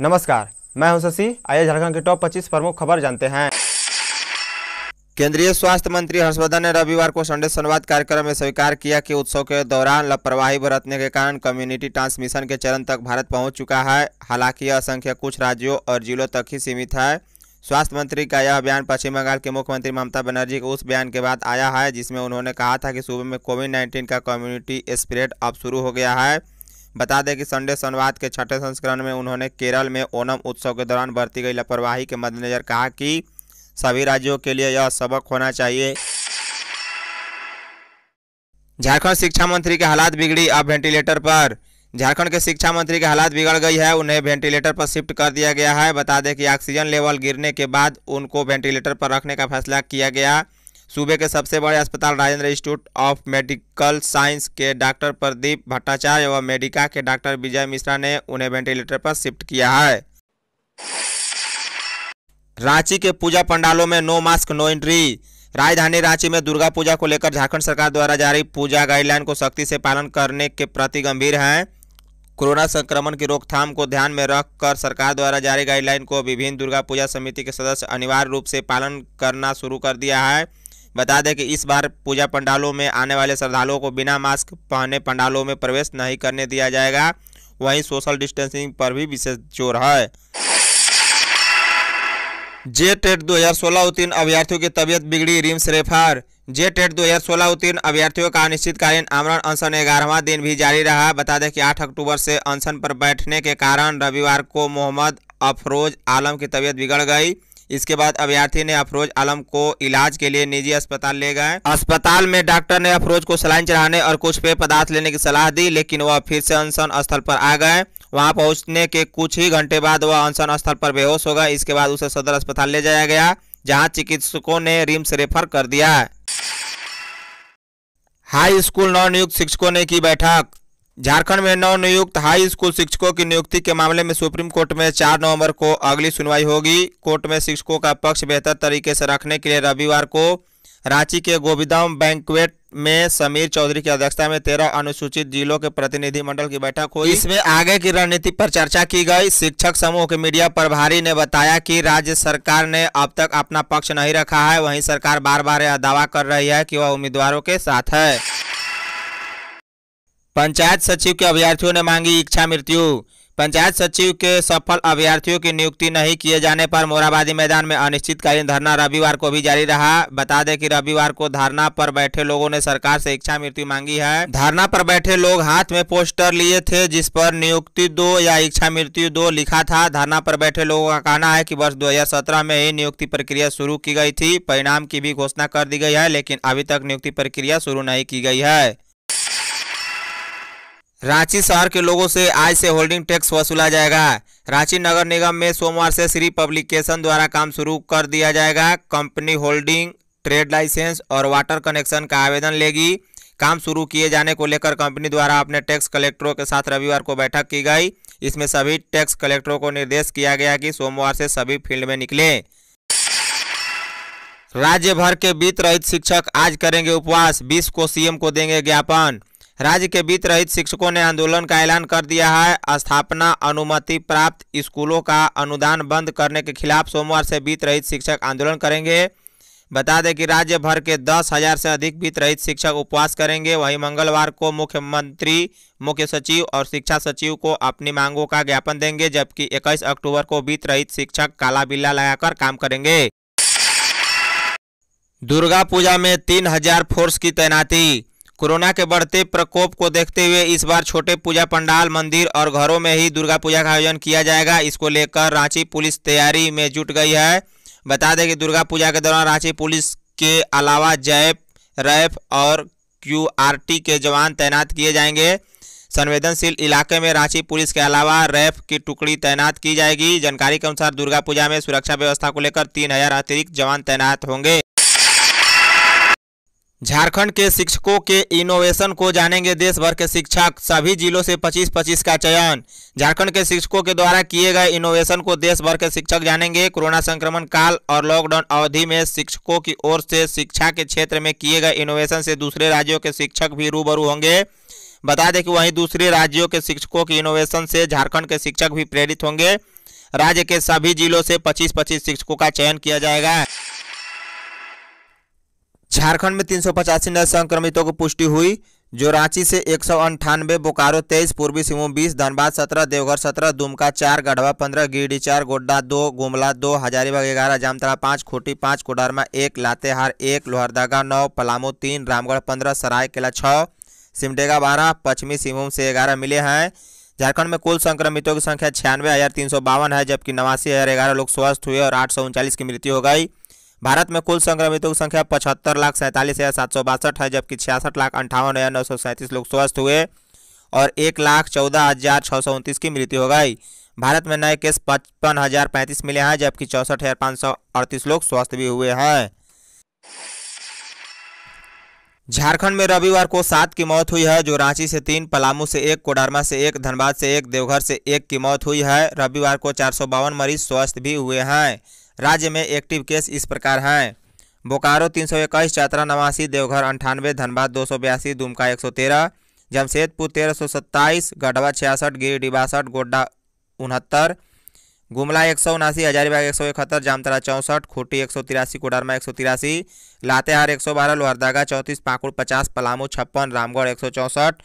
नमस्कार मैं हूं शशि आइए झारखंड के टॉप 25 प्रमुख खबर जानते हैं केंद्रीय स्वास्थ्य मंत्री हर्षवर्धन ने रविवार को संडे संवाद कार्यक्रम में स्वीकार किया कि उत्सव के दौरान लापरवाही बरतने के कारण कम्युनिटी ट्रांसमिशन के चरण तक भारत पहुंच चुका है हालांकि यह संख्या कुछ राज्यों और जिलों तक ही सीमित है स्वास्थ्य मंत्री का यह बयान पश्चिम बंगाल के मुख्यमंत्री ममता बनर्जी के उस बयान के बाद आया है जिसमें उन्होंने कहा था कि सूबे में कोविड नाइन्टीन का कम्युनिटी स्प्रेड अब शुरू हो गया है बता दें कि संडे संवाद के छठे संस्करण में उन्होंने केरल में ओणम उत्सव के दौरान बरती गई लापरवाही के मद्देनजर कहा कि सभी राज्यों के लिए यह सबक होना चाहिए झारखंड शिक्षा मंत्री के हालात बिगड़ी अब वेंटिलेटर पर झारखंड के शिक्षा मंत्री के हालात बिगड़ गई है उन्हें वेंटिलेटर पर शिफ्ट कर दिया गया है बता दें कि ऑक्सीजन लेवल गिरने के बाद उनको वेंटिलेटर पर रखने का फैसला किया गया सूबे के सबसे बड़े अस्पताल Rajendra institute of medical science के डॉक्टर प्रदीप भट्टाचार्य व मेडिका के डॉक्टर विजय मिश्रा ने उन्हें वेंटिलेटर पर शिफ्ट किया है रांची के पूजा पंडालों में नो मास्क नो एंट्री राजधानी रांची में दुर्गा पूजा को लेकर झारखंड सरकार द्वारा जारी पूजा गाइडलाइन को सख्ती से पालन करने के प्रति गंभीर हैं कोरोना संक्रमण की रोकथाम को ध्यान में रखकर सरकार द्वारा जारी गाइडलाइन को विभिन्न दुर्गा पूजा समिति के सदस्य अनिवार्य रूप से पालन करना शुरू कर दिया है बता दें कि इस बार पूजा पंडालों में आने वाले श्रद्धालुओं को बिना मास्क पहने पंडालों में प्रवेश नहीं करने दिया जाएगा वहीं सोशल डिस्टेंसिंग पर भी विशेष जोर है जे टेट दो हजार सोलह उत्तीर्ण अभ्यर्थियों की तबियत बिगड़ी रिम्स रेफर जे टेट दो हजार सोलह उत्तीर्ण अभ्यर्थियों का अनिश्चितकालीन आमरण अनशन ग्यारहवा दिन भी जारी रहा बता दें कि 8 अक्टूबर से अनशन पर बैठने के कारण रविवार को मोहम्मद अफरोज आलम की तबियत बिगड़ गई इसके बाद अभ्यार्थी ने अफरोज आलम को इलाज के लिए निजी अस्पताल ले गए अस्पताल में डॉक्टर ने अफरोज को सलाइन चढ़ाने और कुछ पेय पदार्थ लेने की सलाह दी लेकिन वह फिर से अनशन स्थल पर आ गए वहां पहुंचने के कुछ ही घंटे बाद वह अनशन स्थल पर बेहोश हो गए इसके बाद उसे सदर अस्पताल ले जाया गया जहाँ चिकित्सकों ने रिम्स रेफर कर दिया हाई स्कूल नवनियुक्त शिक्षकों ने की बैठक झारखंड में नवनियुक्त हाई स्कूल शिक्षकों की नियुक्ति के मामले में सुप्रीम कोर्ट में 4 नवंबर को अगली सुनवाई होगी कोर्ट में शिक्षकों का पक्ष बेहतर तरीके से रखने के लिए रविवार को रांची के गोविंदाम बैंकवेट में समीर चौधरी की अध्यक्षता में तेरह अनुसूचित जिलों के प्रतिनिधिमंडल की बैठक हुई इसमें आगे की रणनीति पर चर्चा की गई शिक्षक समूह के मीडिया प्रभारी ने बताया कि राज्य सरकार ने अब तक अपना पक्ष नहीं रखा है वहीं सरकार बार बार यह दावा कर रही है कि वह उम्मीदवारों के साथ है पंचायत सचिव के अभ्यर्थियों ने मांगी इच्छा मृत्यु पंचायत सचिव के सफल अभ्यर्थियों की नियुक्ति नहीं किए जाने पर मोराबादी मैदान में अनिश्चितकालीन धरना रविवार को भी जारी रहा बता दें कि रविवार को धरना पर बैठे लोगों ने सरकार से इच्छा मृत्यु मांगी है धरना पर बैठे लोग हाथ में पोस्टर लिए थे जिस पर नियुक्ति दो या इच्छा मृत्यु दो लिखा था धरना पर बैठे लोगों का कहना है की वर्ष दो में ही नियुक्ति प्रक्रिया शुरू की गई थी परिणाम की भी घोषणा कर दी गई है लेकिन अभी तक नियुक्ति प्रक्रिया शुरू नहीं की गई है रांची शहर के लोगों से आज से होल्डिंग टैक्स वसूला जाएगा रांची नगर निगम में सोमवार से श्री पब्लिकेशन द्वारा काम शुरू कर दिया जाएगा कंपनी होल्डिंग ट्रेड लाइसेंस और वाटर कनेक्शन का आवेदन लेगी काम शुरू किए जाने को लेकर कंपनी द्वारा अपने टैक्स कलेक्टरों के साथ रविवार को बैठक की गई इसमें सभी टैक्स कलेक्टरों को निर्देश किया गया कि सोमवार से सभी फील्ड में निकले राज्य भर के बीत रहित शिक्षक आज करेंगे उपवास बीस को सीएम को देंगे ज्ञापन राज्य के बीत रहित शिक्षकों ने आंदोलन का ऐलान कर दिया है स्थापना अनुमति प्राप्त स्कूलों का अनुदान बंद करने के खिलाफ सोमवार से बीत रहित शिक्षक आंदोलन करेंगे बता दें कि राज्य भर के दस हजार से अधिक वित्त रहित शिक्षक उपवास करेंगे वहीं मंगलवार को मुख्यमंत्री मुख्य सचिव और शिक्षा सचिव को अपनी मांगों का ज्ञापन देंगे जबकि 21 अक्टूबर को बीत रहित शिक्षक काला बिल्ला लगाकर काम करेंगे दुर्गा पूजा में तीन हजार फोर्स की तैनाती कोरोना के बढ़ते प्रकोप को देखते हुए इस बार छोटे पूजा पंडाल मंदिर और घरों में ही दुर्गा पूजा का आयोजन किया जाएगा इसको लेकर रांची पुलिस तैयारी में जुट गई है बता दें कि दुर्गा पूजा के दौरान रांची पुलिस के अलावा जैप रैफ और क्यू के जवान तैनात किए जाएंगे संवेदनशील इलाके में रांची पुलिस के अलावा रैफ की टुकड़ी तैनात की जाएगी जानकारी के अनुसार दुर्गा पूजा में सुरक्षा व्यवस्था को लेकर तीन हजार अतिरिक्त जवान तैनात होंगे झारखंड के शिक्षकों के इनोवेशन को जानेंगे देश भर के शिक्षक सभी जिलों से 25-25 का चयन झारखंड के शिक्षकों के द्वारा किए गए इनोवेशन को देश भर के शिक्षक जानेंगे कोरोना संक्रमण काल और लॉकडाउन अवधि में शिक्षकों की ओर से शिक्षा के क्षेत्र में किए गए इनोवेशन से दूसरे राज्यों के शिक्षक भी रूबरू होंगे बता दें कि वहीं दूसरे राज्यों के शिक्षकों के इनोवेशन से झारखंड के शिक्षक भी प्रेरित होंगे राज्य के सभी जिलों से पच्चीस पच्चीस शिक्षकों का चयन किया जाएगा झारखंड में तीन नए संक्रमितों की पुष्टि हुई जो रांची से एक सौ अंठानवे बोकारो तेईस पूर्वी सिंहभूम बीस धनबाद सत्रह देवघर सत्रह दुमका चार गढ़वा पंद्रह गिरडी चार गोड्डा दो गुमला दो हजारीबाग ग्यारह जामतरा पाँच खूटी पाँच कोडरमा एक लातेहार एक लोहरदगा नौ पलामू तीन रामगढ़ पंद्रह सरायकेला छः सिमडेगा बारह पश्चिमी सिंहभूम से ग्यारह मिले हैं झारखंड में कुल संक्रमितों की संख्या छियानवे है जबकि नवासी लोग स्वस्थ हुए और आठ की मृत्यु हो गई भारत में कुल संक्रमितों की संख्या पचहत्तर लाख सैंतालीस हज़ार सात सौ बासठ है जबकि छियासठ लाख अंठावन हज़ार नौ सौ सैंतीस लोग स्वस्थ हुए और एक लाख चौदह हज़ार छः सौ उनतीस की मृत्यु हो गई भारत में नए केस पचपन हज़ार पैंतीस मिले हैं जबकि चौंसठ हज़ार पाँच सौ अड़तीस लोग स्वस्थ भी हुए हैं झारखंड में रविवार को सात की मौत हुई है जो रांची से तीन पलामू से एक कोडरमा से एक धनबाद से एक देवघर से एक की मौत हुई है रविवार को चार मरीज स्वस्थ भी हुए हैं राज्य में एक्टिव केस इस प्रकार हैं बोकारो तीन सौ इक्कीस चतरा नवासी देवघर अंठानवे धनबाद दो सौ बयासी दुमका एक सौ तेरह जमशेदपुर तेरह सौ सत्ताईस गढ़वा छियासठ गिरिडीह बासठ गोड्डा उनहत्तर गुमला एक सौ उनासी हजारीबाग एक सौ इकहत्तर जामतरा चौंसठ खूटी एक सौ तिरासी कोडरमा एक सौ तिरासी लातेहार एक सौ बारह लोहरदागा चौंतीस पाकुड़ पचास पलामू छप्पन रामगढ़ एक सौ चौंसठ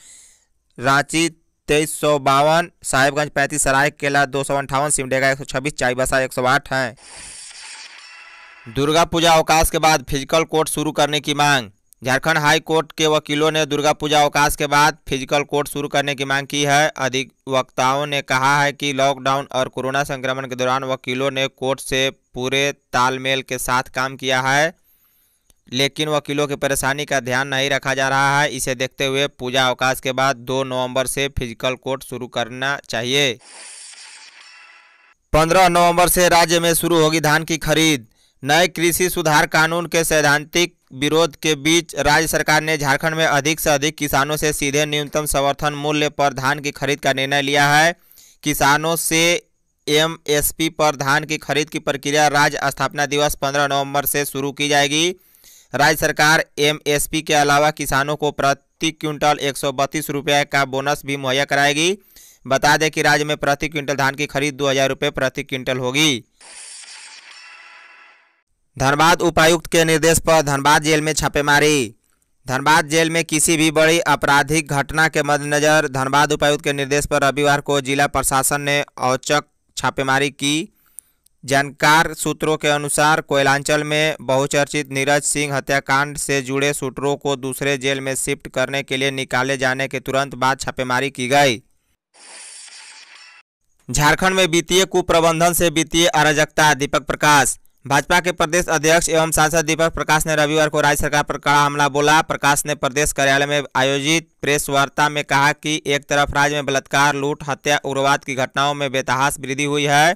रांची तेईस सौ बावन साहेबगंज पैंतीस सरायकेला दो सौ अंठावन सिमडेगा एक सौ छब्बीस चाईबसा एक सौ आठ हैं दुर्गा पूजा अवकाश के बाद फिजिकल कोर्ट शुरू करने की मांग झारखंड हाई कोर्ट के वकीलों ने दुर्गा पूजा अवकाश के बाद फिजिकल कोर्ट शुरू करने की मांग की है अधिवक्ताओं ने कहा है कि लॉकडाउन और कोरोना संक्रमण के दौरान वकीलों ने कोर्ट से पूरे तालमेल के साथ काम किया है लेकिन वकीलों की परेशानी का ध्यान नहीं रखा जा रहा है इसे देखते हुए पूजा अवकाश के बाद दो नवम्बर से फिजिकल कोर्ट शुरू करना चाहिए पंद्रह नवम्बर से राज्य में शुरू होगी धान की खरीद नए कृषि सुधार कानून के सैद्धांतिक विरोध के बीच राज्य सरकार ने झारखंड में अधिक से अधिक किसानों से सीधे न्यूनतम समर्थन मूल्य पर धान की खरीद का निर्णय लिया है किसानों से एमएसपी पर धान की खरीद की प्रक्रिया राज्य स्थापना दिवस 15 नवंबर से शुरू की जाएगी राज्य सरकार एमएसपी के अलावा किसानों को प्रति क्विंटल एक रुपये का बोनस भी मुहैया कराएगी बता दें कि राज्य में प्रति क्विंटल धान की खरीद दो हज़ार रुपये प्रति क्विंटल होगी धनबाद उपायुक्त के निर्देश पर धनबाद जेल में छापेमारी धनबाद जेल में किसी भी बड़ी आपराधिक घटना के मद्देनज़र धनबाद उपायुक्त के निर्देश पर रविवार को जिला प्रशासन ने औचक छापेमारी की जानकार सूत्रों के अनुसार कोयलांचल में बहुचर्चित नीरज सिंह हत्याकांड से जुड़े सूत्रों को दूसरे जेल में शिफ्ट करने के लिए निकाले जाने के तुरंत बाद छापेमारी की गई झारखंड में वित्तीय कुप्रबंधन से वित्तीय अराजकता दीपक प्रकाश भाजपा के प्रदेश अध्यक्ष एवं सांसद दीपक प्रकाश ने रविवार को राज्य सरकार पर कड़ा हमला बोला प्रकाश ने प्रदेश कार्यालय में आयोजित प्रेस वार्ता में कहा कि एक तरफ राज्य में बलात्कार लूट हत्या उग्रवाद की घटनाओं में बेतहास वृद्धि हुई है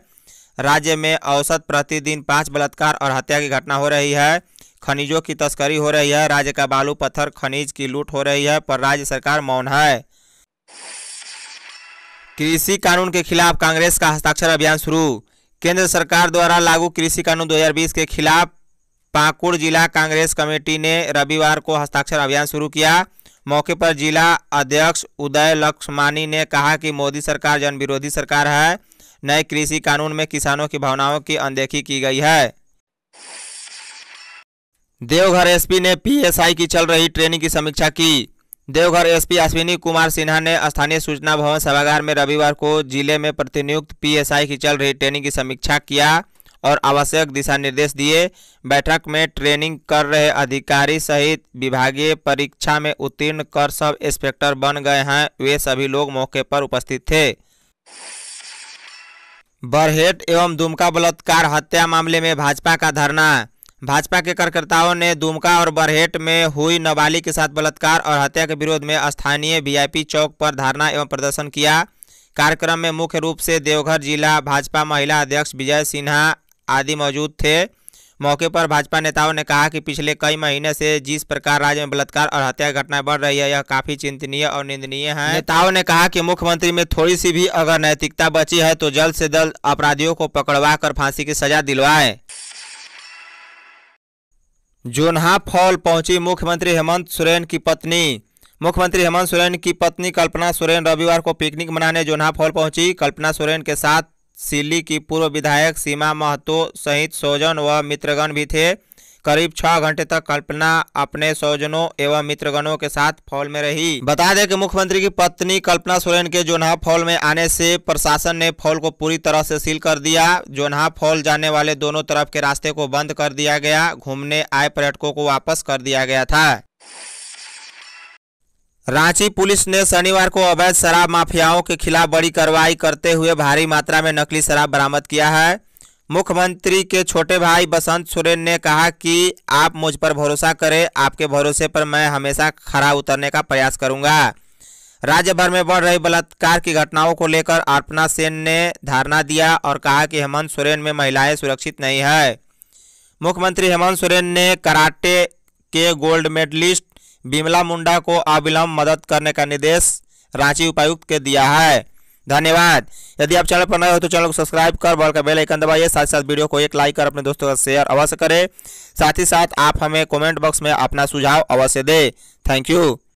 राज्य में औसत प्रतिदिन पाँच बलात्कार और हत्या की घटना हो रही है खनिजों की तस्करी हो रही है राज्य का बालू पत्थर खनिज की लूट हो रही है पर राज्य सरकार मौन है कृषि कानून के खिलाफ कांग्रेस का हस्ताक्षर अभियान शुरू केंद्र सरकार द्वारा लागू कृषि कानून 2020 के खिलाफ पाकुड़ जिला कांग्रेस कमेटी ने रविवार को हस्ताक्षर अभियान शुरू किया मौके पर जिला अध्यक्ष उदय लक्ष्मानी ने कहा कि मोदी सरकार जन विरोधी सरकार है नए कृषि कानून में किसानों की भावनाओं की अनदेखी की गई है देवघर एसपी ने पीएसआई की चल रही ट्रेनिंग की समीक्षा की देवघर एसपी अश्विनी कुमार सिन्हा ने स्थानीय सूचना भवन सभागार में रविवार को जिले में प्रतिनियुक्त पीएसआई की चल रही ट्रेनिंग की समीक्षा किया और आवश्यक दिशा निर्देश दिए बैठक में ट्रेनिंग कर रहे अधिकारी सहित विभागीय परीक्षा में उत्तीर्ण कर सब इंस्पेक्टर बन गए हैं वे सभी लोग मौके पर उपस्थित थे बरहेट एवं दुमका बलात्कार हत्या मामले में भाजपा का धरना भाजपा के कार्यकर्ताओं ने दुमका और बरहेट में हुई नाबालिग के साथ बलात्कार और हत्या के विरोध में स्थानीय वीआईपी चौक पर धरना एवं प्रदर्शन किया कार्यक्रम में मुख्य रूप से देवघर जिला भाजपा महिला अध्यक्ष विजय सिन्हा आदि मौजूद थे मौके पर भाजपा नेताओं ने कहा कि पिछले कई महीने से जिस प्रकार राज्य में बलात्कार और हत्या घटनाएं बढ़ रही है यह काफी चिंतनीय और निंदनीय है नेताओं ने कहा कि मुख्यमंत्री में थोड़ी सी भी अगर नैतिकता बची है तो जल्द से जल्द अपराधियों को पकड़वा कर फांसी की सजा दिलवाएं जोनहा फॉल पहुंची मुख्यमंत्री हेमंत सोरेन की पत्नी मुख्यमंत्री हेमंत सोरेन की पत्नी कल्पना सोरेन रविवार को पिकनिक मनाने जोनहा फॉल पहुंची कल्पना सोरेन के साथ सिल्ली की पूर्व विधायक सीमा महतो सहित सोजन व मित्रगण भी थे करीब छह घंटे तक कल्पना अपने स्वजनों एवं मित्रगणों के साथ फॉल में रही बता दें कि मुख्यमंत्री की पत्नी कल्पना सोरेन के जोनहा फॉल में आने से प्रशासन ने फॉल को पूरी तरह से सील कर दिया जोनहा फॉल जाने वाले दोनों तरफ के रास्ते को बंद कर दिया गया घूमने आए पर्यटकों को वापस कर दिया गया था रांची पुलिस ने शनिवार को अवैध शराब माफियाओं के खिलाफ बड़ी कार्रवाई करते हुए भारी मात्रा में नकली शराब बरामद किया है मुख्यमंत्री के छोटे भाई बसंत सोरेन ने कहा कि आप मुझ पर भरोसा करें आपके भरोसे पर मैं हमेशा खरा उतरने का प्रयास करूंगा राज्य भर में बढ़ रही बलात्कार की घटनाओं को लेकर अर्पणा सेन ने धारणा दिया और कहा कि हेमंत सोरेन में महिलाएं सुरक्षित नहीं है मुख्यमंत्री हेमंत सोरेन ने कराटे के गोल्ड मेडलिस्ट बिमला मुंडा को अविलंब मदद करने का निर्देश रांची उपायुक्त के दिया है धन्यवाद यदि आप चैनल पर नए हो तो चैनल को सब्सक्राइब कर बॉल का बेल आइकन दबाइए साथ साथ वीडियो को एक लाइक कर अपने दोस्तों का शेयर अवश्य करें साथ ही साथ आप हमें कमेंट बॉक्स में अपना सुझाव अवश्य दें थैंक यू